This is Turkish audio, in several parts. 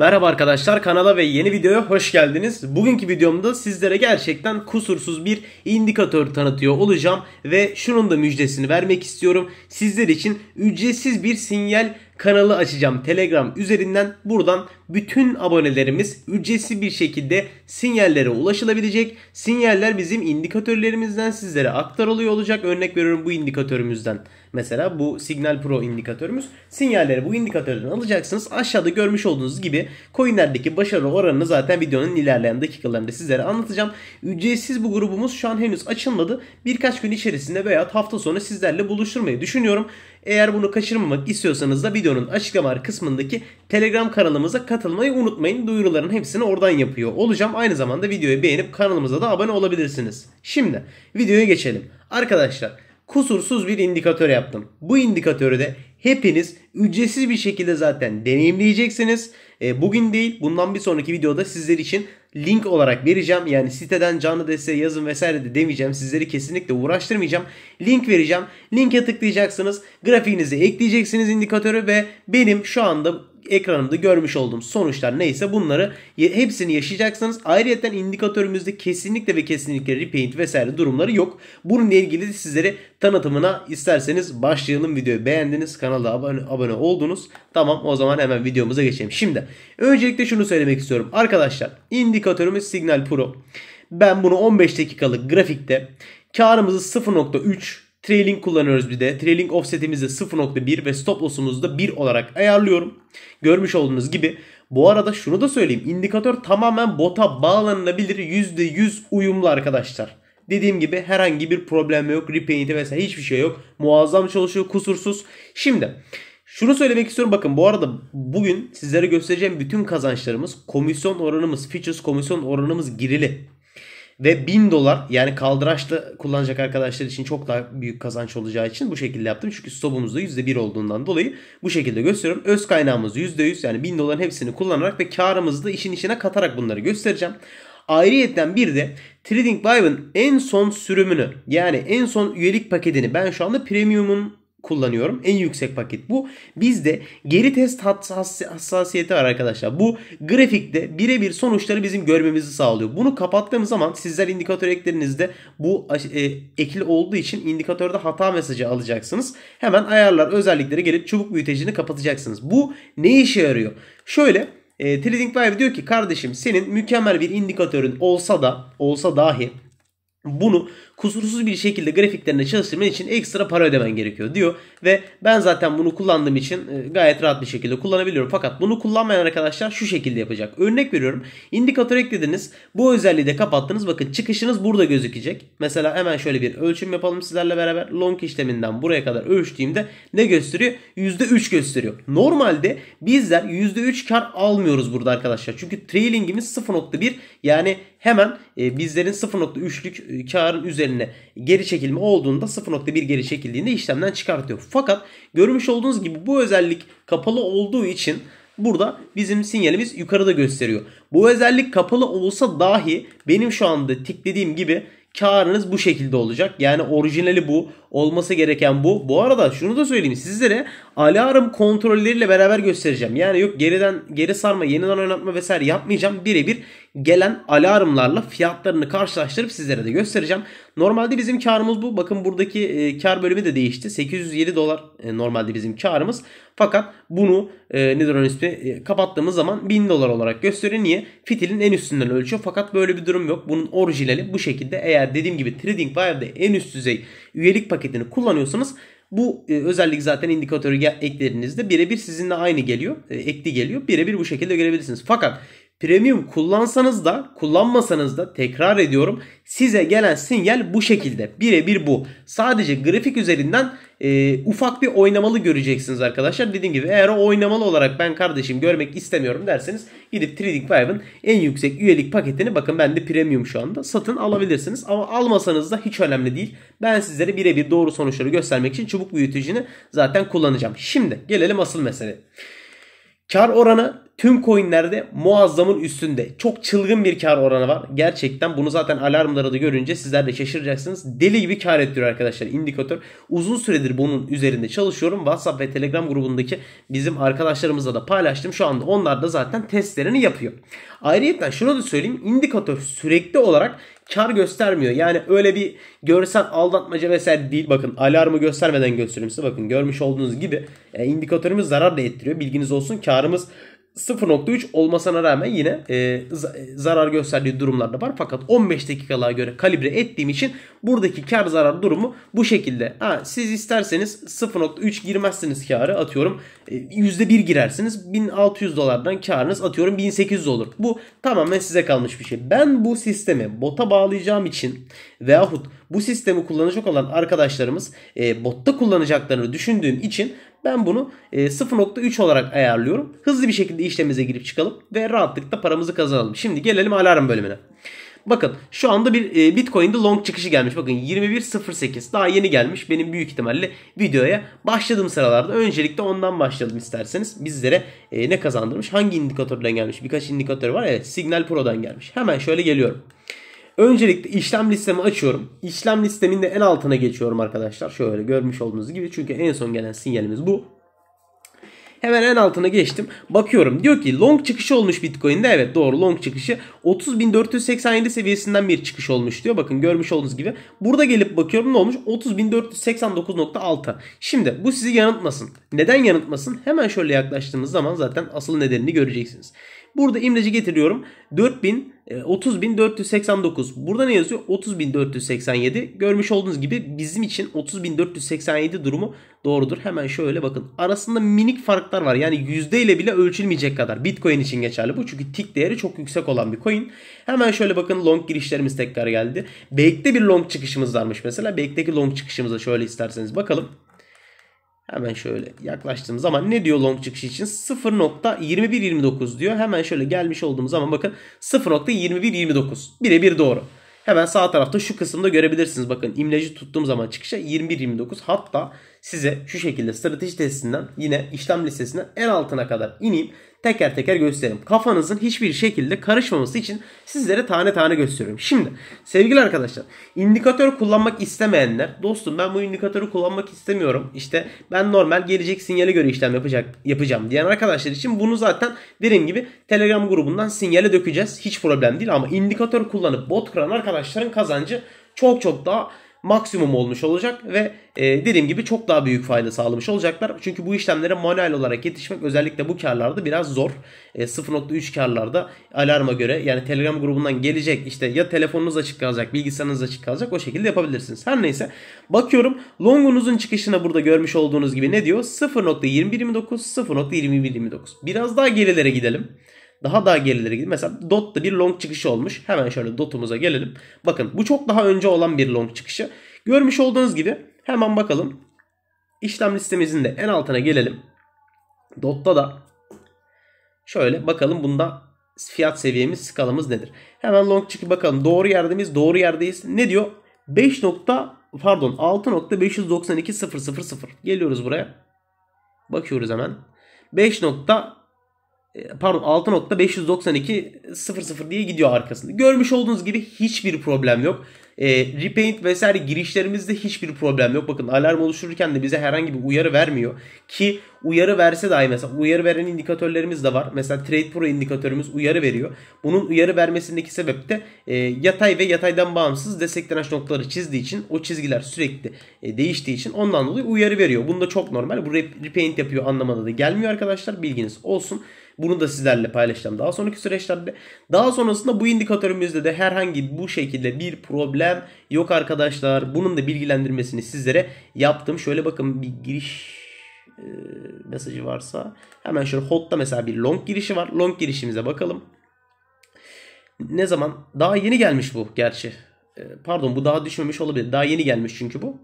Merhaba arkadaşlar kanala ve yeni videoya hoş geldiniz. Bugünkü videomda sizlere gerçekten kusursuz bir indikatör tanıtıyor olacağım ve şunun da müjdesini vermek istiyorum. Sizler için ücretsiz bir sinyal kanalı açacağım Telegram üzerinden. Buradan bütün abonelerimiz ücretsiz bir şekilde sinyallere ulaşılabilecek. Sinyaller bizim indikatörlerimizden sizlere aktarılıyor olacak. Örnek veriyorum bu indikatörümüzden. Mesela bu Signal Pro indikatörümüz. Sinyalleri bu indikatörden alacaksınız. Aşağıda görmüş olduğunuz gibi coinlerdeki başarı oranını zaten videonun ilerleyen dakikalarında sizlere anlatacağım. Ücretsiz bu grubumuz şu an henüz açılmadı. Birkaç gün içerisinde veya hafta sonu sizlerle buluşturmayı düşünüyorum. Eğer bunu kaçırmamak istiyorsanız da videonun açıklama kısmındaki Telegram kanalımıza katılmayı unutmayın. Duyuruların hepsini oradan yapıyor olacağım. Aynı zamanda videoyu beğenip kanalımıza da abone olabilirsiniz. Şimdi videoya geçelim. Arkadaşlar kusursuz bir indikatör yaptım. Bu indikatörü de hepiniz ücretsiz bir şekilde zaten deneyimleyeceksiniz. E, bugün değil bundan bir sonraki videoda sizler için link olarak vereceğim. Yani siteden canlı desteğe yazın vesaire de demeyeceğim. Sizleri kesinlikle uğraştırmayacağım. Link vereceğim. Linke tıklayacaksınız. Grafiğinizi ekleyeceksiniz indikatörü ve benim şu anda ekranımda görmüş olduğum sonuçlar neyse bunları hepsini yaşayacaksınız. Ayrıca indikatörümüzde kesinlikle ve kesinlikle repaint vesaire durumları yok. Bununla ilgili de sizlere tanıtımına isterseniz başlayalım. Videoyu beğendiniz. Kanala abone, abone oldunuz. Tamam o zaman hemen videomuza geçelim. Şimdi öncelikle şunu söylemek istiyorum. Arkadaşlar indikatörümüz Signal Pro. Ben bunu 15 dakikalık grafikte karımızı 0.3 Trailing kullanıyoruz bir de. Trailing offsetimizi 0.1 ve stop loss'umuzu da 1 olarak ayarlıyorum. Görmüş olduğunuz gibi. Bu arada şunu da söyleyeyim. İndikatör tamamen bota bağlanılabilir %100 uyumlu arkadaşlar. Dediğim gibi herhangi bir problem yok. Repaint'i vesaire hiçbir şey yok. Muazzam çalışıyor kusursuz. Şimdi şunu söylemek istiyorum bakın bu arada bugün sizlere göstereceğim bütün kazançlarımız komisyon oranımız features komisyon oranımız girili. Ve 1000 dolar yani kaldıraçta kullanacak arkadaşlar için çok daha büyük kazanç olacağı için bu şekilde yaptım. Çünkü stopumuzda %1 olduğundan dolayı bu şekilde gösteriyorum. Öz kaynağımız %100 yani 1000 doların hepsini kullanarak ve karımızı da işin içine katarak bunları göstereceğim. Ayrıyeten bir de Trading Live'ın en son sürümünü yani en son üyelik paketini ben şu anda premium'un kullanıyorum. En yüksek paket bu. Bizde geri test hassasiyeti var arkadaşlar. Bu grafikte birebir sonuçları bizim görmemizi sağlıyor. Bunu kapattığım zaman sizler indikatör eklerinizde bu e, ekli olduğu için indikatörde hata mesajı alacaksınız. Hemen ayarlar özelliklere gelip çubuk büyütecini kapatacaksınız. Bu ne işe yarıyor? Şöyle e, TradingView diyor ki kardeşim senin mükemmel bir indikatörün olsa da olsa dahi bunu kusursuz bir şekilde grafiklerine çalıştırman için ekstra para ödemen gerekiyor diyor. Ve ben zaten bunu kullandığım için e, gayet rahat bir şekilde kullanabiliyorum. Fakat bunu kullanmayan arkadaşlar şu şekilde yapacak. Örnek veriyorum. indikatör eklediniz. Bu özelliği de kapattınız. Bakın çıkışınız burada gözükecek. Mesela hemen şöyle bir ölçüm yapalım sizlerle beraber. Long işleminden buraya kadar ölçtüğümde ne gösteriyor? %3 gösteriyor. Normalde bizler %3 kar almıyoruz burada arkadaşlar. Çünkü trailingimiz 0.1 yani hemen e, bizlerin 0.3'lük e, karın üzerine geri çekilme olduğunda 0.1 geri çekildiğinde işlemden çıkartıyor. Fakat görmüş olduğunuz gibi bu özellik kapalı olduğu için Burada bizim sinyalimiz yukarıda gösteriyor. Bu özellik kapalı olsa dahi benim şu anda tiklediğim gibi karınız bu şekilde olacak. Yani orijinali bu. Olması gereken bu. Bu arada şunu da söyleyeyim sizlere alarm kontrolleriyle beraber göstereceğim. Yani yok geriden geri sarma, yeniden oynatma vesaire yapmayacağım. Birebir gelen alarmlarla fiyatlarını karşılaştırıp sizlere de göstereceğim. Normalde bizim karımız bu. Bakın buradaki e, kar bölümü de değişti. 807 dolar e, normalde bizim karımız. Fakat bunu e, nedir onun ismi? E, kapattığımız zaman 1000 dolar olarak gösteriyor. Niye? Fitilin en üstünden ölçüyor. Fakat böyle bir durum yok. Bunun orijinali bu şekilde. Eğer dediğim gibi TradingVire'de en üst düzey üyelik paketini kullanıyorsanız bu e, özellik zaten indikatörü eklediğinizde birebir sizinle aynı geliyor. E, ekli geliyor. Birebir bu şekilde görebilirsiniz. Fakat Premium kullansanız da kullanmasanız da tekrar ediyorum size gelen sinyal bu şekilde birebir bu. Sadece grafik üzerinden e, ufak bir oynamalı göreceksiniz arkadaşlar. Dediğim gibi eğer o oynamalı olarak ben kardeşim görmek istemiyorum derseniz gidip Trading TradingVive'ın en yüksek üyelik paketini bakın ben de premium şu anda satın alabilirsiniz. Ama almasanız da hiç önemli değil. Ben sizlere birebir doğru sonuçları göstermek için çubuk büyütücünü zaten kullanacağım. Şimdi gelelim asıl mesele Kar oranı tüm coinlerde muazzamın üstünde. Çok çılgın bir kar oranı var. Gerçekten bunu zaten alarmlara da görünce sizler de şaşıracaksınız. Deli gibi kar ettiriyor arkadaşlar indikatör. Uzun süredir bunun üzerinde çalışıyorum. WhatsApp ve Telegram grubundaki bizim arkadaşlarımızla da paylaştım. Şu anda onlar da zaten testlerini yapıyor. Ayrıca şunu da söyleyeyim. indikatör sürekli olarak kar göstermiyor. Yani öyle bir görsel aldatmaca vesaire değil. Bakın alarmı göstermeden göstereyim size. Bakın görmüş olduğunuz gibi e, indikatörümüz zarar da ettiriyor. Bilginiz olsun karımız 0.3 olmasına rağmen yine e, e, zarar gösterdiği durumlar da var. Fakat 15 dakikalığa göre kalibre ettiğim için buradaki kar zarar durumu bu şekilde. Ha, siz isterseniz 0.3 girmezsiniz karı atıyorum. E, %1 girersiniz. 1600 dolardan karınız atıyorum 1800 olur. Bu tamamen size kalmış bir şey. Ben bu sistemi bota bağlayacağım için veyahut bu sistemi kullanacak olan arkadaşlarımız e, botta kullanacaklarını düşündüğüm için ben bunu 0.3 e, olarak ayarlıyorum. Hızlı bir şekilde işlemimize girip çıkalım ve rahatlıkla paramızı kazanalım. Şimdi gelelim alarm bölümüne. Bakın şu anda bir e, Bitcoin'de long çıkışı gelmiş. Bakın 21.08 daha yeni gelmiş. Benim büyük ihtimalle videoya başladığım sıralarda öncelikle ondan başlayalım isterseniz. Bizlere e, ne kazandırmış? Hangi indikatörden gelmiş? Birkaç indikatör var. Evet Signal Pro'dan gelmiş. Hemen şöyle geliyorum. Öncelikle işlem listemi açıyorum. İşlem listemin de en altına geçiyorum arkadaşlar. Şöyle görmüş olduğunuz gibi. Çünkü en son gelen sinyalimiz bu. Hemen en altına geçtim. Bakıyorum diyor ki long çıkışı olmuş Bitcoin'de. Evet doğru long çıkışı. 30.487 seviyesinden bir çıkış olmuş diyor. Bakın görmüş olduğunuz gibi. Burada gelip bakıyorum ne olmuş? 30.489.6. Şimdi bu sizi yanıltmasın. Neden yanıltmasın? Hemen şöyle yaklaştığımız zaman zaten asıl nedenini göreceksiniz. Burada imleci getiriyorum. 4000 30.489. Ee, Burada ne yazıyor? 30.487. Görmüş olduğunuz gibi bizim için 30.487 durumu doğrudur. Hemen şöyle bakın. Arasında minik farklar var. Yani yüzde ile bile ölçülmeyecek kadar. Bitcoin için geçerli bu. Çünkü tick değeri çok yüksek olan bir coin. Hemen şöyle bakın long girişlerimiz tekrar geldi. Bake'de bir long çıkışımız varmış mesela. Bake'deki long çıkışımıza şöyle isterseniz bakalım. Hemen şöyle yaklaştığım zaman ne diyor long çıkışı için? 0.2129 diyor. Hemen şöyle gelmiş olduğum zaman bakın 0.2129. Birebir doğru. Hemen sağ tarafta şu kısımda görebilirsiniz. Bakın imleci tuttuğum zaman çıkışa 21.29 hatta size şu şekilde strateji testinden yine işlem listesinden en altına kadar ineyim. Teker teker göstereyim. Kafanızın hiçbir şekilde karışmaması için sizlere tane tane gösteriyorum. Şimdi sevgili arkadaşlar indikatör kullanmak istemeyenler dostum ben bu indikatörü kullanmak istemiyorum. İşte ben normal gelecek sinyale göre işlem yapacak yapacağım diyen arkadaşlar için bunu zaten dediğim gibi Telegram grubundan sinyale dökeceğiz. Hiç problem değil ama indikatör kullanıp bot kıran arkadaşların kazancı çok çok daha maksimum olmuş olacak ve e, dediğim gibi çok daha büyük fayda sağlamış olacaklar. Çünkü bu işlemlere manuel olarak yetişmek özellikle bu karlarda biraz zor. E, 0.3 karlarda alarma göre yani Telegram grubundan gelecek işte ya telefonunuz açık kalacak bilgisayarınız açık kalacak o şekilde yapabilirsiniz. Her neyse bakıyorum longunuzun çıkışına burada görmüş olduğunuz gibi ne diyor? 0.2129 0.2129 biraz daha gerilere gidelim. Daha daha gerilere gidip mesela DOT'ta bir long çıkışı olmuş. Hemen şöyle DOT'umuza gelelim. Bakın bu çok daha önce olan bir long çıkışı. Görmüş olduğunuz gibi hemen bakalım. İşlem listemizin de en altına gelelim. DOT'ta da şöyle bakalım bunda fiyat seviyemiz skalamız nedir? Hemen long çıkıp bakalım doğru yerde miyiz? Doğru yerdeyiz. Ne diyor? 5 nokta pardon 6.592.000 geliyoruz buraya. Bakıyoruz hemen. 5 e, pardon 6.592.00 diye gidiyor arkasında. Görmüş olduğunuz gibi hiçbir problem yok. E, repaint vesaire girişlerimizde hiçbir problem yok. Bakın alarm oluştururken de bize herhangi bir uyarı vermiyor. Ki uyarı verse dahi mesela uyarı veren indikatörlerimiz de var. Mesela Trade Pro indikatörümüz uyarı veriyor. Bunun uyarı vermesindeki sebep de e, yatay ve yataydan bağımsız desteklenmiş noktaları çizdiği için o çizgiler sürekli e, değiştiği için ondan dolayı uyarı veriyor. Bunda çok normal. Bu repaint yapıyor anlamada da gelmiyor arkadaşlar. Bilginiz olsun. Bunu da sizlerle paylaşacağım daha sonraki süreçlerde. Daha sonrasında bu indikatörümüzde de herhangi bu şekilde bir problem yok arkadaşlar. Bunun da bilgilendirmesini sizlere yaptım. Şöyle bakın bir giriş e, mesajı varsa hemen şöyle hot'ta mesela bir long girişi var. Long girişimize bakalım. Ne zaman? Daha yeni gelmiş bu gerçi. E, pardon bu daha düşmemiş olabilir. Daha yeni gelmiş çünkü bu.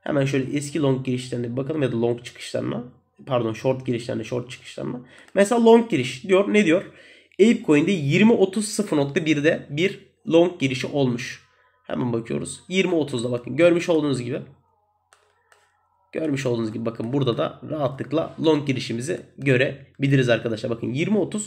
Hemen şöyle eski long girişlerine bakalım ya da long çıkışlarına pardon short girişlerinde short çıkışlarında. Mesela long giriş diyor. Ne diyor? Apecoin'de 20.30.0.1'de bir long girişi olmuş. Hemen bakıyoruz. 20.30'da bakın görmüş olduğunuz gibi. Görmüş olduğunuz gibi bakın burada da rahatlıkla long girişimizi görebiliriz arkadaşlar. Bakın 20.30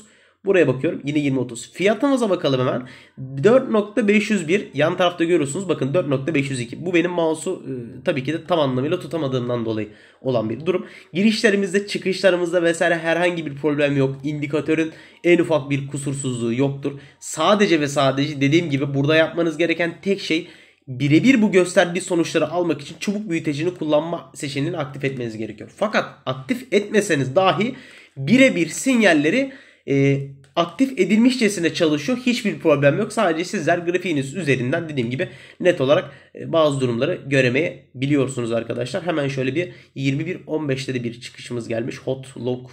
Buraya bakıyorum. Yine 20.30. Fiyatımıza bakalım hemen. 4.501 yan tarafta görüyorsunuz. Bakın 4.502. Bu benim mouse'u e, tabii ki de tam anlamıyla tutamadığımdan dolayı olan bir durum. Girişlerimizde, çıkışlarımızda vesaire herhangi bir problem yok. İndikatörün en ufak bir kusursuzluğu yoktur. Sadece ve sadece dediğim gibi burada yapmanız gereken tek şey birebir bu gösterdiği sonuçları almak için çubuk büyütecini kullanma seçeneğini aktif etmeniz gerekiyor. Fakat aktif etmeseniz dahi birebir sinyalleri e, aktif edilmişçesine çalışıyor. Hiçbir problem yok. Sadece sizler grafiğiniz üzerinden dediğim gibi net olarak e, bazı durumları göremeye biliyorsunuz arkadaşlar. Hemen şöyle bir 21.15'te de bir çıkışımız gelmiş. Hot log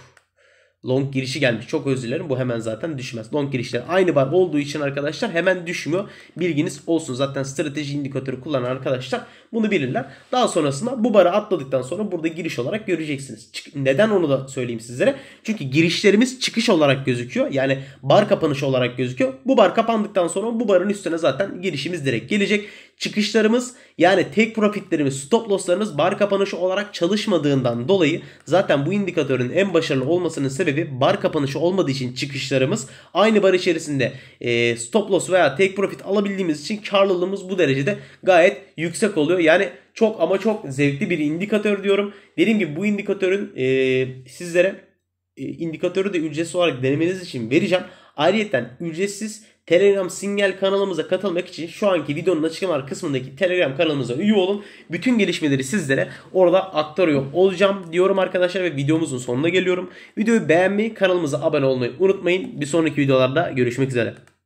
Long girişi gelmiş. Çok özür dilerim. Bu hemen zaten düşmez. Long girişler aynı bar olduğu için arkadaşlar hemen düşmüyor. Bilginiz olsun. Zaten strateji indikatörü kullanan arkadaşlar bunu bilirler. Daha sonrasında bu barı atladıktan sonra burada giriş olarak göreceksiniz. Neden onu da söyleyeyim sizlere. Çünkü girişlerimiz çıkış olarak gözüküyor. Yani bar kapanışı olarak gözüküyor. Bu bar kapandıktan sonra bu barın üstüne zaten girişimiz direkt gelecek. Çıkışlarımız yani tek profitlerimiz stop losslarımız bar kapanışı olarak çalışmadığından dolayı zaten bu indikatörün en başarılı olmasının sebebi bar kapanışı olmadığı için çıkışlarımız aynı bar içerisinde e, stop loss veya tek profit alabildiğimiz için karlılığımız bu derecede gayet yüksek oluyor. Yani çok ama çok zevkli bir indikatör diyorum. Dediğim gibi bu indikatörün e, sizlere e, indikatörü de ücretsiz olarak denemeniz için vereceğim. Ayrıyeten ücretsiz Telegram singel kanalımıza katılmak için şu anki videonun açıklamalar kısmındaki Telegram kanalımıza üye olun. Bütün gelişmeleri sizlere orada aktarıyor olacağım diyorum arkadaşlar ve videomuzun sonuna geliyorum. Videoyu beğenmeyi, kanalımıza abone olmayı unutmayın. Bir sonraki videolarda görüşmek üzere.